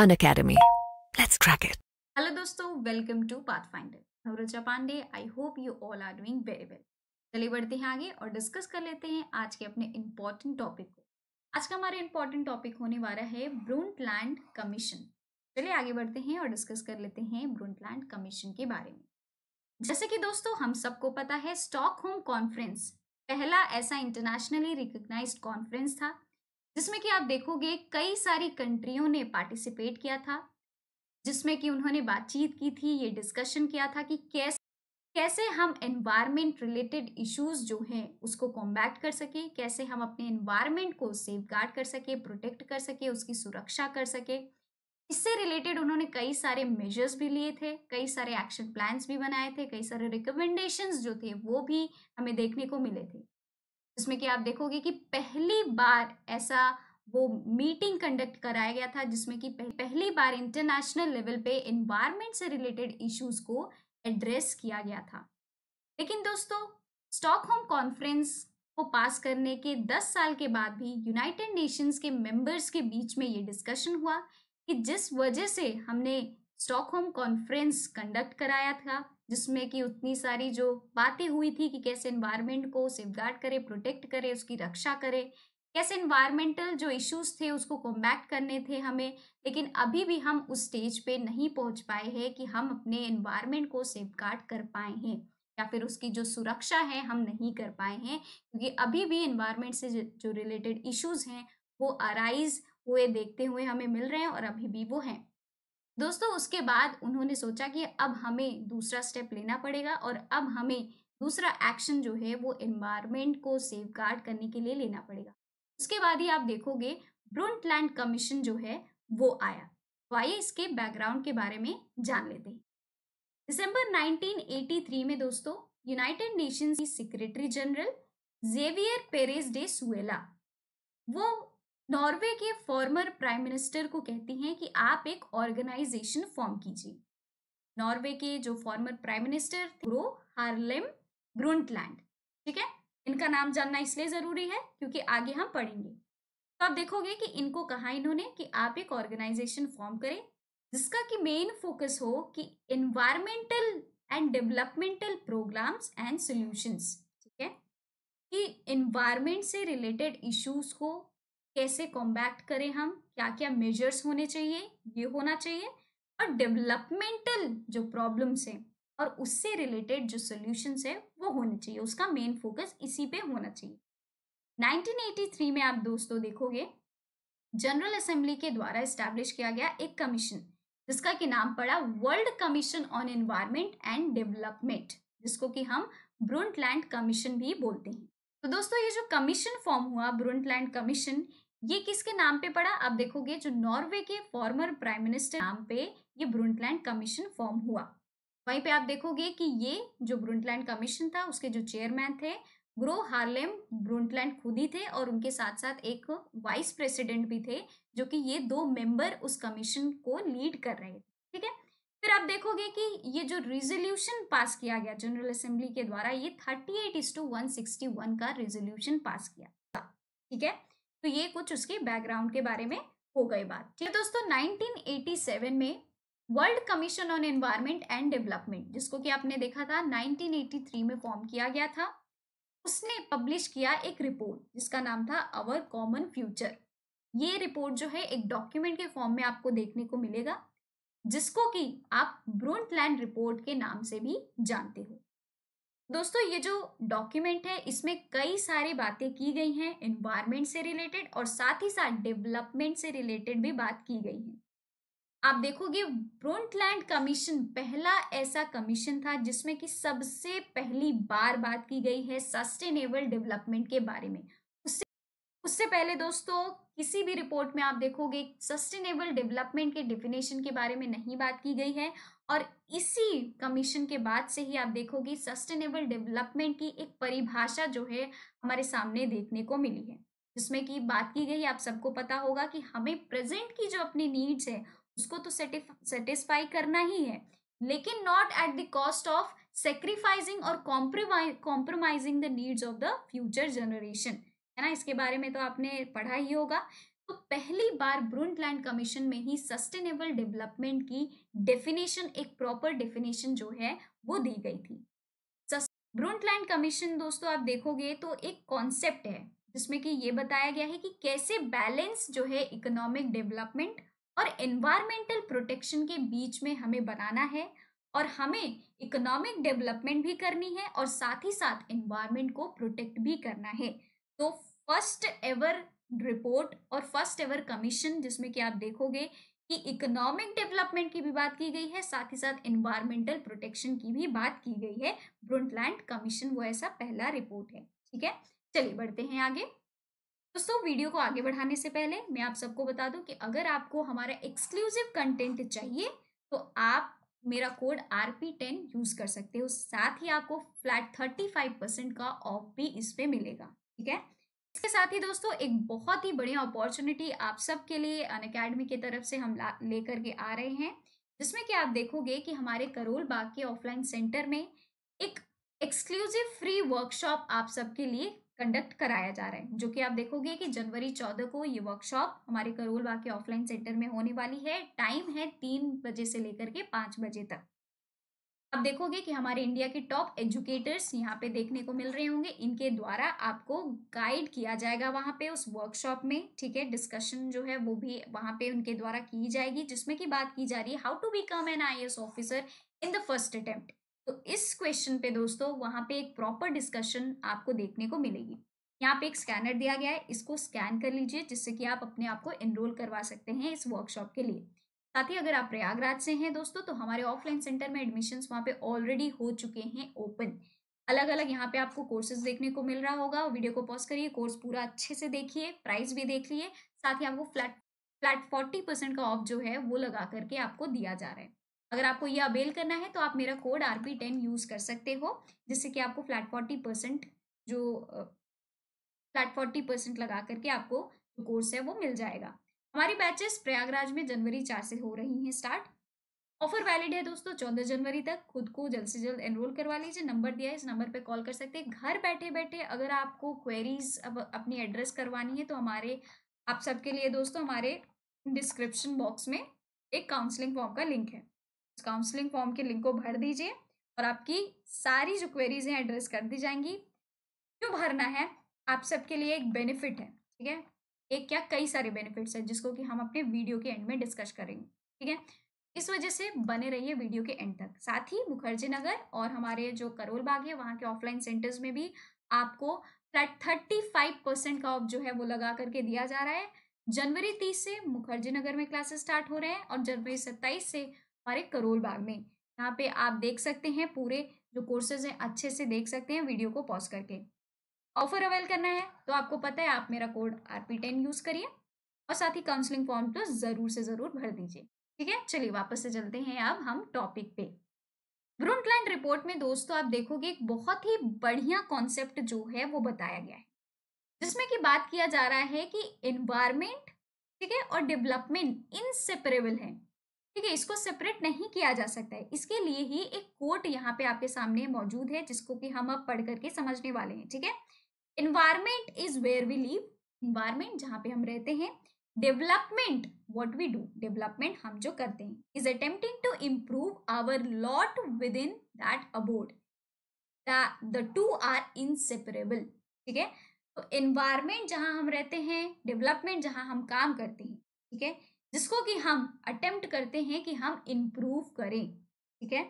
on Unacademy let's crack it hello दोस्तों welcome to Pathfinder Rucha Pandey I hope you all are doing very well चलिए बढ़ते हैं आगे और डिस्कस कर लेते हैं आज के अपने इम्पोर्टेंट टॉपिक को आज का हमारा इम्पोर्टेंट टॉपिक होने वाला है ब्रूंट लैंड कमीशन चलिए आगे बढ़ते हैं और डिस्कस कर लेते हैं ब्रूंट लैंड कमीशन के बारे में जैसे कि दोस्तों हम सबको पता है होम कॉन्फ्रेंस पहला ऐसा इंटरनेशनली रिकग्नाइज्ड कॉन्फ्रेंस था जिसमें कि आप देखोगे कई सारी कंट्रियों ने पार्टिसिपेट किया था जिसमें कि उन्होंने बातचीत की थी ये डिस्कशन किया था कि कैसे कैसे हम एनवायरमेंट रिलेटेड इश्यूज जो हैं उसको कॉम्बैक्ट कर सके कैसे हम अपने एनवायरमेंट को सेफ कर सके प्रोटेक्ट कर सके उसकी सुरक्षा कर सके इससे रिलेटेड उन्होंने कई सारे मेजर्स भी लिए थे कई सारे एक्शन प्लान्स भी बनाए थे कई सारे रिकमेंडेशंस जो थे वो भी हमें देखने को मिले थे जिसमें कि आप देखोगे कि पहली बार ऐसा वो मीटिंग कंडक्ट कराया गया था जिसमें कि पहली बार इंटरनेशनल लेवल पे इन्वायरमेंट से रिलेटेड इश्यूज को एड्रेस किया गया था लेकिन दोस्तों स्टॉकहोम कॉन्फ्रेंस को पास करने के 10 साल के बाद भी यूनाइटेड नेशंस के मेंबर्स के बीच में ये डिस्कशन हुआ कि जिस वजह से हमने स्टॉकहोम कॉन्फ्रेंस कंडक्ट कराया था जिसमें कि उतनी सारी जो बातें हुई थी कि कैसे इन्वायरमेंट को सेफ गार्ड करे प्रोटेक्ट करे उसकी रक्षा करे कैसे इन्वायरमेंटल जो इश्यूज थे उसको कॉम्बैक्ट करने थे हमें लेकिन अभी भी हम उस स्टेज पे नहीं पहुंच पाए हैं कि हम अपने इन्वायरमेंट को सेफ गार्ड कर पाए हैं या फिर उसकी जो सुरक्षा है हम नहीं कर पाए हैं क्योंकि अभी भी इन्वायरमेंट से जो रिलेटेड इश्यूज हैं वो अराइज हुए देखते हुए हमें मिल रहे हैं और अभी भी वो हैं दोस्तों उसके बाद उन्होंने सोचा कि अब हमें दूसरा स्टेप लेना पड़ेगा और अब हमें दूसरा एक्शन जो है वो एनवायरमेंट को सेफ करने के लिए लेना पड़ेगा उसके बाद ही आप देखोगे ब्रुंट लैंड कमीशन जो है वो आया तो आइए इसके बैकग्राउंड के बारे में जान लेते हैं दिसंबर 1983 में दोस्तों यूनाइटेड नेशंस की secretary general Javier Perez de Cuellar वो नॉर्वे के फॉर्मर प्राइम मिनिस्टर को कहती हैं कि आप एक ऑर्गेनाइजेशन फॉर्म कीजिए नॉर्वे के जो former prime minister Gro Harlem Brundtland ठीक है इनका नाम जानना इसलिए जरूरी है क्योंकि आगे हम पढ़ेंगे तो आप देखोगे कि इनको कहा इन्होंने कि आप एक ऑर्गेनाइजेशन फॉर्म करें जिसका कि मेन फोकस हो कि environmental and developmental programmes and solutions ठीक है कि इन्वायरमेंट से रिलेटेड इश्यूज को कैसे कॉम्बैक्ट करें हम क्या क्या मेजर्स होने चाहिए ये होना चाहिए और डेवलपमेंटल जो प्रॉब्लम्स हैं और उससे रिलेटेड जो सोल्यूशंस है वो होने चाहिए उसका मेन फोकस इसी पे होना चाहिए 1983 में आप दोस्तों देखोगे जनरल असेंबली के द्वारा इस्टेब्लिश किया गया एक कमीशन जिसका कि नाम पड़ा World Commission on Environment and Development जिसको कि हम ब्रुंटलैंड कमीशन भी बोलते हैं तो दोस्तों ये जो कमीशन फॉर्म हुआ ब्रुंटलैंड कमीशन ये किसके नाम पे पड़ा आप देखोगे जो नॉर्वे के फॉर्मर प्राइम मिनिस्टर नाम पे ये ब्रुंटलैंड कमीशन फॉर्म हुआ वहीं पे आप देखोगे कि ये जो ब्रुंटलैंड कमीशन था उसके जो चेयरमैन थे ग्रो हार्लेम ब्रुंटलैंड खुद ही थे और उनके साथ साथ एक वाइस प्रेसिडेंट भी थे जो कि ये दो मेंबर उस कमीशन को लीड कर रहे थे ठीक है फिर आप देखोगे कि ये जो रिजोल्यूशन पास किया गया जनरल असेंबली के द्वारा ये थर्टी एट इस टू वन का रिजोल्यूशन पास किया ठीक है तो ये कुछ उसके बैकग्राउंड के बारे में हो गई बात ठीक है दोस्तों 1987 में World Commission on Environment and Development जिसको कि आपने देखा था 1983 में फॉर्म किया गया था उसने पब्लिश किया एक रिपोर्ट जिसका नाम था अवर कॉमन फ्यूचर ये रिपोर्ट जो है एक डॉक्यूमेंट के फॉर्म में आपको देखने को मिलेगा जिसको कि आप ब्रोन प्लान रिपोर्ट के नाम से भी जानते हो दोस्तों ये जो डॉक्यूमेंट है इसमें कई सारी बातें की गई हैं इन्वायरमेंट से रिलेटेड और साथ ही साथ डेवलपमेंट से रिलेटेड भी बात की गई है आप देखोगे ब्रोंटलैंड कमीशन पहला ऐसा कमीशन था जिसमें कि सबसे पहली बार बात की गई है सस्टेनेबल डेवलपमेंट के बारे में उससे पहले दोस्तों किसी भी रिपोर्ट में आप देखोगे सस्टेनेबल डेवलपमेंट के डिफिनेशन के बारे में नहीं बात की गई है और इसी कमीशन के बाद से ही आप देखोगे सस्टेनेबल डेवलपमेंट की एक परिभाषा जो है हमारे सामने देखने को मिली है जिसमें की बात की गई आप सबको पता होगा कि हमें प्रेजेंट की जो अपनी नीड्स है उसको तो सेटिस्फाई करना ही है लेकिन not at the cost of sacrificing और compromising the needs of the future generation है ना इसके बारे में तो आपने पढ़ा ही होगा तो पहली बार ब्रूनलैंड कमीशन में ही सस्टेनेबल डेवलपमेंट की डेफिनेशन एक प्रॉपर डेफिनेशन जो है वो दी गई थी ब्रूनलैंड कमीशन दोस्तों आप देखोगे तो एक कॉन्सेप्ट है जिसमें कि ये बताया गया है कि कैसे बैलेंस जो है इकोनॉमिक डेवलपमेंट और एनवायरमेंटल प्रोटेक्शन के बीच में हमें बनाना है और हमें इकोनॉमिक डेवलपमेंट भी करनी है और साथ ही साथ एनवायरमेंट को प्रोटेक्ट भी करना है तो फर्स्ट एवर रिपोर्ट और फर्स्ट एवर कमीशन जिसमें कि आप देखोगे कि इकोनॉमिक डेवलपमेंट की भी बात की गई है साथ ही साथ इन्वायरमेंटल प्रोटेक्शन की भी बात की गई है ब्रुंटलैंड कमीशन वो ऐसा पहला रिपोर्ट है ठीक है चलिए बढ़ते हैं आगे दोस्तों वीडियो को आगे बढ़ाने से पहले मैं आप सबको बता दूं कि अगर आपको हमारा एक्सक्लूसिव कंटेंट चाहिए तो आप मेरा code R P ten use कर सकते हो साथ ही आपको फ्लैट थर्टी फाइव परसेंट का ऑफ भी इस मिलेगा ठीक है इसके साथ ही दोस्तों एक बहुत ही बढ़िया अपॉर्चुनिटी आप सबके लिए अन अकेडमी की तरफ से हम लेकर के आ रहे हैं जिसमें कि आप देखोगे कि हमारे करोल बाग के ऑफलाइन सेंटर में एक एक्सक्लूसिव फ्री वर्कशॉप आप सबके लिए कंडक्ट कराया जा रहा है जो कि आप देखोगे कि जनवरी चौदह को ये वर्कशॉप हमारे करोल बाग के ऑफलाइन सेंटर में होने वाली है टाइम है तीन बजे से लेकर के पाँच बजे तक आप देखोगे कि हमारे इंडिया के टॉप एजुकेटर्स यहाँ पे देखने को मिल रहे होंगे इनके द्वारा आपको गाइड किया जाएगा वहाँ पे उस वर्कशॉप में ठीक है डिस्कशन जो है वो भी वहाँ पे उनके द्वारा की जाएगी जिसमें की बात की जा रही है how to become an I officer in the first attempt तो इस क्वेश्चन पे दोस्तों वहाँ पे एक प्रॉपर डिस्कशन आपको देखने को मिलेगी यहाँ पे एक स्कैनर दिया गया है इसको स्कैन कर लीजिए जिससे कि आप अपने आप को एनरोल करवा सकते हैं इस वर्कशॉप के लिए साथ ही अगर आप प्रयागराज से हैं दोस्तों तो हमारे ऑफलाइन सेंटर में एडमिशन वहाँ पे ऑलरेडी हो चुके हैं ओपन अलग अलग यहाँ पे आपको कोर्सेज देखने को मिल रहा होगा वीडियो को पॉज करिए कोर्स पूरा अच्छे से देखिए प्राइस भी देख लिए साथ ही आपको फ्लैट फ्लैट फोर्टी परसेंट का ऑफ जो है वो लगा करके आपको दिया जा रहा है अगर आपको ये अवेल करना है तो आप मेरा code R P ten use कर सकते हो जिससे कि आपको फ्लैट फोर्टी परसेंट जो फ्लैट फोर्टी परसेंट लगा करके आपको कोर्स है वो मिल जाएगा हमारी बैचेस प्रयागराज में जनवरी चार से हो रही हैं स्टार्ट ऑफर वैलिड है दोस्तों चौदह जनवरी तक खुद को जल्द से जल्द एनरोल करवा लीजिए नंबर दिया है इस नंबर पे कॉल कर सकते हैं घर बैठे बैठे अगर आपको क्वेरीज अब अपनी एड्रेस करवानी है तो हमारे आप सबके लिए दोस्तों हमारे डिस्क्रिप्शन बॉक्स में एक काउंसलिंग फॉर्म का लिंक है उस काउंसलिंग फॉर्म के लिंक को भर दीजिए और आपकी सारी जो क्वेरीज हैं एड्रेस कर दी जाएंगी क्यों भरना है आप सबके लिए एक बेनिफिट है ठीक है एक क्या कई सारे बेनिफिट्स हैं जिसको कि हम अपने वीडियो के एंड में डिस्कस करेंगे ठीक है इस वजह से बने रहिए वीडियो के एंड तक साथ ही मुखर्जी नगर और हमारे जो करोल बाग है वहाँ के ऑफलाइन सेंटर्स में भी आपको फ्लैट थर्टी फाइव परसेंट का ऑफ जो है वो लगा करके दिया जा रहा है जनवरी तीस से मुखर्जी नगर में क्लासेस स्टार्ट हो रहे हैं और जनवरी सत्ताईस से हमारे करोल बाग में यहाँ पे आप देख सकते हैं पूरे जो कोर्सेज हैं अच्छे से देख सकते हैं वीडियो को पॉज करके ऑफर अवेल करना है तो आपको पता है आप मेरा code R P ten use करिए और साथ ही काउंसलिंग फॉर्म तो ज़रूर से ज़रूर भर दीजिए ठीक है चलिए वापस से चलते हैं अब हम टॉपिक पे ब्रूनक्लैंड रिपोर्ट में दोस्तों आप देखोगे एक बहुत ही बढ़िया कॉन्सेप्ट जो है वो बताया गया है जिसमें कि बात किया जा रहा है कि इन्वायरमेंट ठीक है और डेवलपमेंट इनसेपरेबल है ठीक है इसको सेपरेट नहीं किया जा सकता है इसके लिए ही एक कोट यहाँ पे आपके सामने मौजूद है जिसको कि हम अब पढ़ करके समझने वाले हैं ठीक है environment is where we live environment जहाँ पे हम रहते हैं development what we do development हम जो करते हैं is attempting to improve our lot within that abode the two are inseparable ठीक है तो इन्वायरमेंट जहाँ हम रहते हैं डेवलपमेंट जहाँ हम काम करते हैं ठीक है जिसको कि हम अटेम्प्ट करते हैं कि हम इम्प्रूव करें ठीक है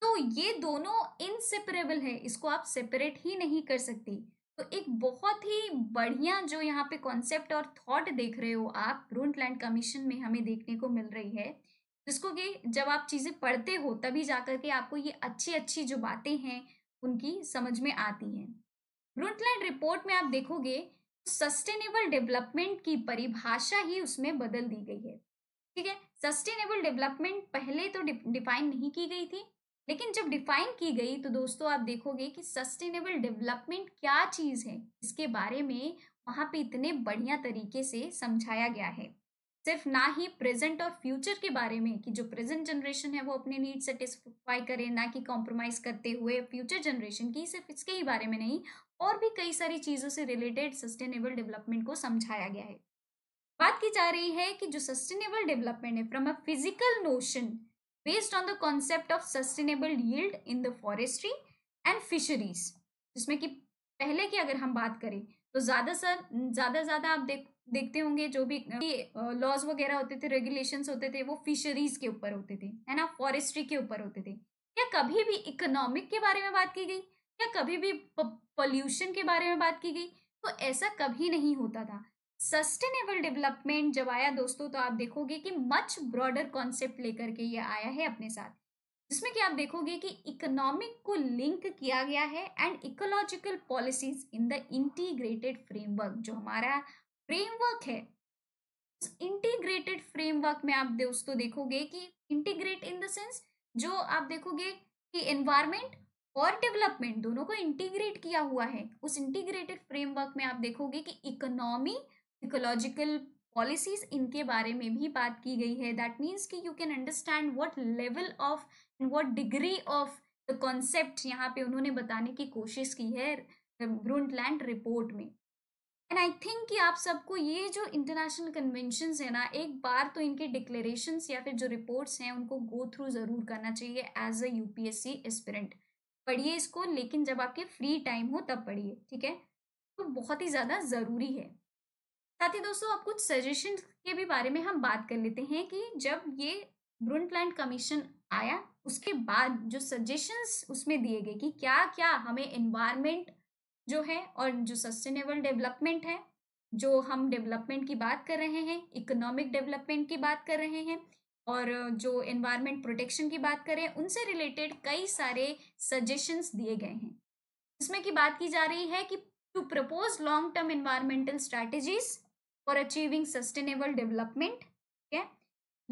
तो ये दोनों इनसेपरेबल है इसको आप सेपरेट ही नहीं कर सकते तो एक बहुत ही बढ़िया जो यहाँ पे कॉन्सेप्ट और थॉट देख रहे हो आप लैंड कमीशन में हमें देखने को मिल रही है जिसको कि जब आप चीज़ें पढ़ते हो तभी जाकर के आपको ये अच्छी अच्छी जो बातें हैं उनकी समझ में आती हैं ब्रूंटलैंड रिपोर्ट में आप देखोगे सस्टेनेबल डेवलपमेंट की परिभाषा ही उसमें बदल दी गई है ठीक है सस्टेनेबल डेवलपमेंट पहले तो डिफाइन नहीं की गई थी लेकिन जब डिफाइन की गई तो दोस्तों आप देखोगे कि सस्टेनेबल डेवलपमेंट क्या चीज़ है इसके बारे में वहां पे इतने बढ़िया तरीके से समझाया गया है सिर्फ ना ही प्रेजेंट और फ्यूचर के बारे में कि जो प्रेजेंट जनरेशन है वो अपने नीड सेटिस्फाई करे ना कि कॉम्प्रोमाइज करते हुए फ्यूचर जनरेशन की सिर्फ इसके ही बारे में नहीं और भी कई सारी चीज़ों से रिलेटेड सस्टेनेबल डेवलपमेंट को समझाया गया है बात की जा रही है कि जो सस्टेनेबल डेवलपमेंट है from a physical notion based on the concept of sustainable yield in the forestry and fisheries जिसमें कि पहले की अगर हम बात करें तो ज्यादा सर ज्यादा ज्यादा आप देख देखते होंगे जो भी लॉज वगैरह होते थे रेगुलेशन होते थे वो फिशरीज के ऊपर होते थे है ना फॉरेस्ट्री के ऊपर होते थे या कभी भी इकोनॉमिक के बारे में बात की गई या कभी भी पोल्यूशन के बारे में बात की गई तो ऐसा कभी नहीं होता था सस्टेनेबल डेवलपमेंट जब आया दोस्तों तो आप देखोगे कि मच ब्रॉडर कॉन्सेप्ट लेकर के ये आया है अपने साथ जिसमें कि आप देखोगे कि इकोनॉमिक को लिंक किया गया है and ecological policies in the integrated framework जो हमारा फ्रेमवर्क है इंटीग्रेटेड फ्रेमवर्क में आप दोस्तों देखोगे कि इंटीग्रेट इन द सेंस जो आप देखोगे कि एनवायरमेंट और डेवलपमेंट दोनों को इंटीग्रेट किया हुआ है उस इंटीग्रेटेड फ्रेमवर्क में आप देखोगे कि इकोनॉमी इकोलॉजिकल पॉलिसीज इनके बारे में भी बात की गई है दैट मीन्स कि you can understand what level of what what degree of the concept यहाँ पे उन्होंने बताने की कोशिश की है लैंड रिपोर्ट में एंड आई थिंक कि आप सबको ये जो इंटरनेशनल कन्वेंशंस है ना एक बार तो इनके डिक्लेरेशंस या फिर जो रिपोर्ट्स हैं उनको गो थ्रू ज़रूर करना चाहिए एज अ यूपीएससी एस्पिरेंट पढ़िए इसको लेकिन जब आपके फ्री टाइम हो तब पढ़िए ठीक है तो बहुत ही ज़्यादा ज़रूरी है साथ ही दोस्तों अब कुछ सजेशन के भी बारे में हम बात कर लेते हैं कि जब ये प्लांट कमीशन आया उसके बाद जो सजेशंस उसमें दिए गए कि क्या क्या हमें इन्वायरमेंट जो है और जो सस्टेनेबल डेवलपमेंट है जो हम डेवलपमेंट की बात कर रहे हैं इकोनॉमिक डेवलपमेंट की बात कर रहे हैं और जो एनवायरमेंट प्रोटेक्शन की बात करें उनसे रिलेटेड कई सारे सजेशंस दिए गए हैं इसमें की बात की जा रही है कि to propose long term environmental strategies for achieving sustainable development ठीक है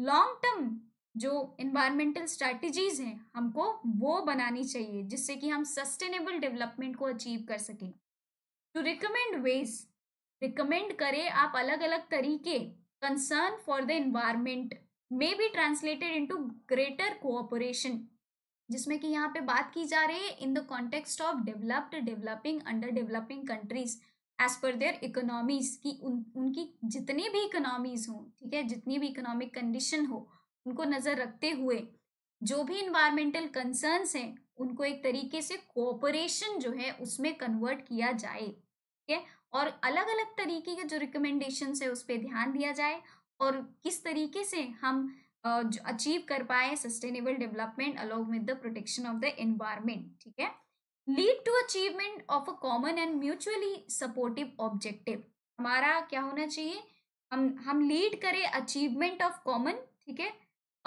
लॉन्ग टर्म जो इन्वायरमेंटल स्ट्रैटेजीज हैं हमको वो बनानी चाहिए जिससे कि हम सस्टेनेबल डेवलपमेंट को अचीव कर सकें टू रिकमेंड वेज रिकमेंड करें आप अलग अलग तरीके concern for the environment may be translated to greater cooperation जिसमें कि यहाँ पे बात की जा रही है in the context of developed developing under developing countries as per their economies की उन, उनकी जितनी भी इकोनॉमीज हों ठीक है जितनी भी इकोनॉमिक कंडीशन हो उनको नज़र रखते हुए जो भी इन्वायरमेंटल कंसर्न्स हैं उनको एक तरीके से कोऑपरेशन जो है उसमें कन्वर्ट किया जाए ठीक है और अलग अलग तरीके के जो रिकमेंडेशन है उस पर ध्यान दिया जाए और किस तरीके से हम अचीव कर पाए sustainable development along with the protection of the environment ठीक है lead to achievement of a common and mutually supportive objective हमारा क्या होना चाहिए हम हम लीड करें अचीवमेंट ऑफ कॉमन ठीक है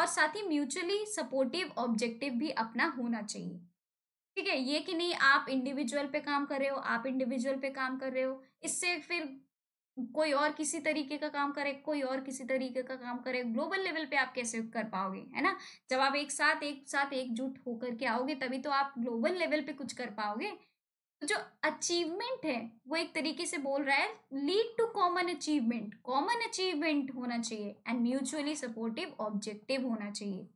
और साथ ही म्यूचुअली सपोर्टिव ऑब्जेक्टिव भी अपना होना चाहिए ठीक है ये कि नहीं आप इंडिविजुअल पे काम कर रहे हो आप इंडिविजुअल पे काम कर रहे हो इससे फिर कोई और किसी तरीके का काम करे कोई और किसी तरीके का काम करे ग्लोबल लेवल पे आप कैसे कर पाओगे है ना जब आप एक साथ एक साथ एकजुट होकर के आओगे तभी तो आप ग्लोबल लेवल पे कुछ कर पाओगे तो जो अचीवमेंट है वो एक तरीके से बोल रहा है lead to common achievement common achievement होना चाहिए एंड म्यूचुअली सपोर्टिव ऑब्जेक्टिव होना चाहिए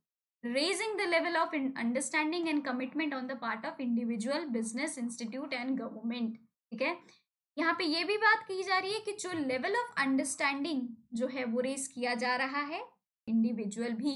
raising the level of understanding and commitment on the part of individual business institute and government ठीक है यहाँ पे ये भी बात कही जा रही है कि जो लेवल ऑफ अंडरस्टैंडिंग जो है वो रेस किया जा रहा है इंडिविजुअल भी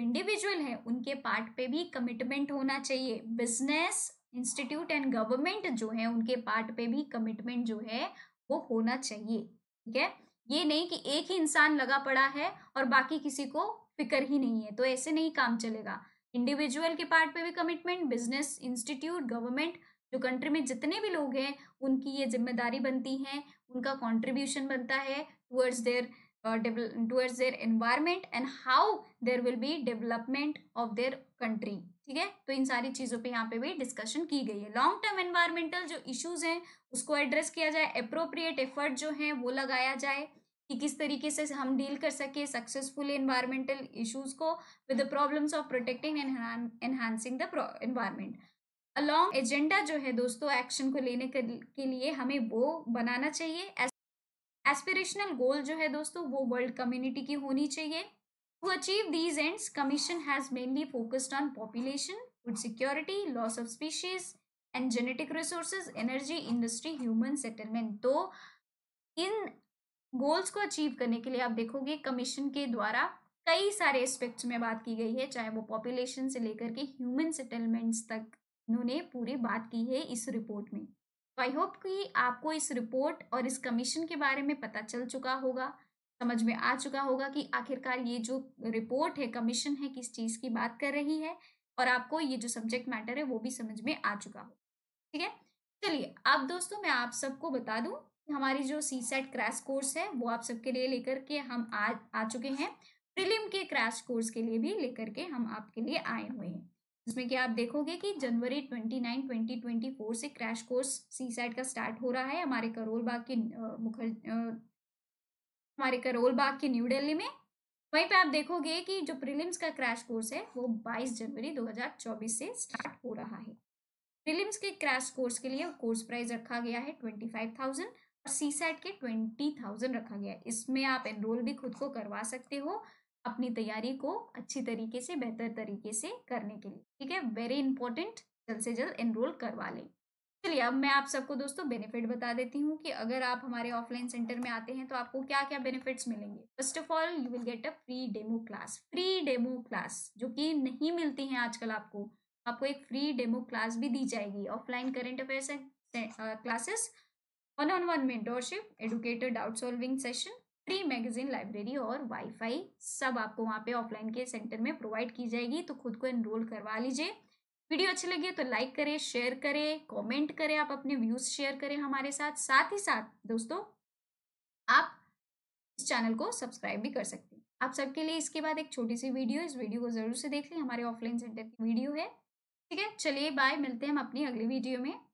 इंडिविजुअल है उनके पार्ट पे भी कमिटमेंट होना चाहिए बिजनेस इंस्टीट्यूट एंड गवर्नमेंट जो है उनके पार्ट पे भी कमिटमेंट जो है वो होना चाहिए ठीक है ये नहीं कि एक ही इंसान लगा पड़ा है और बाकी किसी को फिक्र ही नहीं है तो ऐसे नहीं काम चलेगा इंडिविजुअल के पार्ट पे भी कमिटमेंट बिजनेस इंस्टीट्यूट गवर्नमेंट जो कंट्री में जितने भी लोग हैं उनकी ये जिम्मेदारी बनती है उनका कॉन्ट्रीब्यूशन बनता है towards their towards their environment and how there will be development of their country ठीक है तो इन सारी चीज़ों पे यहाँ पे भी डिस्कशन की गई है लॉन्ग टर्म एनवायरमेंटल जो इश्यूज हैं उसको एड्रेस किया जाए अप्रोप्रिएट एफर्ट जो हैं वो लगाया जाए कि किस तरीके से हम डील कर सके सक्सेसफुल एनवायरमेंटल इश्यूज को with the problems of protecting and enhancing the environment along agenda जो है दोस्तों एक्शन को लेने के लिए हमें वो बनाना चाहिए एस्पिरेशनल गोल जो है दोस्तों वो वर्ल्ड कम्युनिटी की होनी चाहिए to achieve these ends commission has mainly focused on population food security loss of species and genetic resources energy industry human settlement तो इन गोल्स को अचीव करने के लिए आप देखोगे कमीशन के द्वारा कई सारे एस्पेक्ट्स में बात की गई है चाहे वो पॉपुलेशन से लेकर के ह्यूमन सेटलमेंट्स तक उन्होंने पूरी बात की है इस रिपोर्ट में तो आई होप कि आपको इस रिपोर्ट और इस कमीशन के बारे में पता चल चुका होगा समझ में आ चुका होगा कि आखिरकार ये जो रिपोर्ट है कमीशन है किस चीज़ की बात कर रही है और आपको ये जो सब्जेक्ट मैटर है वो भी समझ में आ चुका हो ठीक है चलिए अब दोस्तों मैं आप सबको बता दूं हमारी जो CSAT e crash course है वो आप सबके लिए लेकर के हम आ, आ चुके हैं प्रिलिम के क्रैश कोर्स के लिए भी लेकर के हम आपके लिए आए हुए हैं जिसमें कि आप देखोगे कि जनवरी 29, 2024 से क्रैश कोर्स सी साइड का स्टार्ट हो रहा है हमारे करोल बाग के मुखर हमारे करोल बाग के न्यू दिल्ली में वहीं पे आप देखोगे कि जो प्रीलिम्स का क्रैश कोर्स है वो 22 जनवरी 2024 से स्टार्ट हो रहा है प्रीलिम्स के क्रैश कोर्स के लिए कोर्स प्राइस रखा गया है 25,000 और सी साइड के 20,000 रखा गया है इसमें आप एनरोल भी खुद को करवा सकते हो अपनी तैयारी को अच्छी तरीके से बेहतर तरीके से करने के लिए ठीक है वेरी इंपॉर्टेंट जल्द से जल्द एनरोल करवा लें चलिए अब मैं आप सबको दोस्तों बेनिफिट बता देती हूँ कि अगर आप हमारे ऑफलाइन सेंटर में आते हैं तो आपको क्या क्या बेनिफिट्स मिलेंगे first of all you will get a free demo class free demo class जो कि नहीं मिलती है आजकल आपको आपको एक फ्री डेमो क्लास भी दी जाएगी offline current affairs classes one on one mentorship educator doubt solving session free magazine library और वाईफाई सब आपको वहाँ पे ऑफलाइन के सेंटर में प्रोवाइड की जाएगी तो खुद को एनरोल करवा लीजिए वीडियो अच्छी लगी तो लाइक करें शेयर करें कमेंट करें आप अपने व्यूज शेयर करें हमारे साथ साथ ही साथ दोस्तों आप इस चैनल को सब्सक्राइब भी कर सकते हैं आप सबके लिए इसके बाद एक छोटी सी वीडियो इस वीडियो को जरूर से देख लें हमारे ऑफलाइन सेंटर की वीडियो है ठीक है चलिए बाय मिलते हैं हम अपनी अगली वीडियो में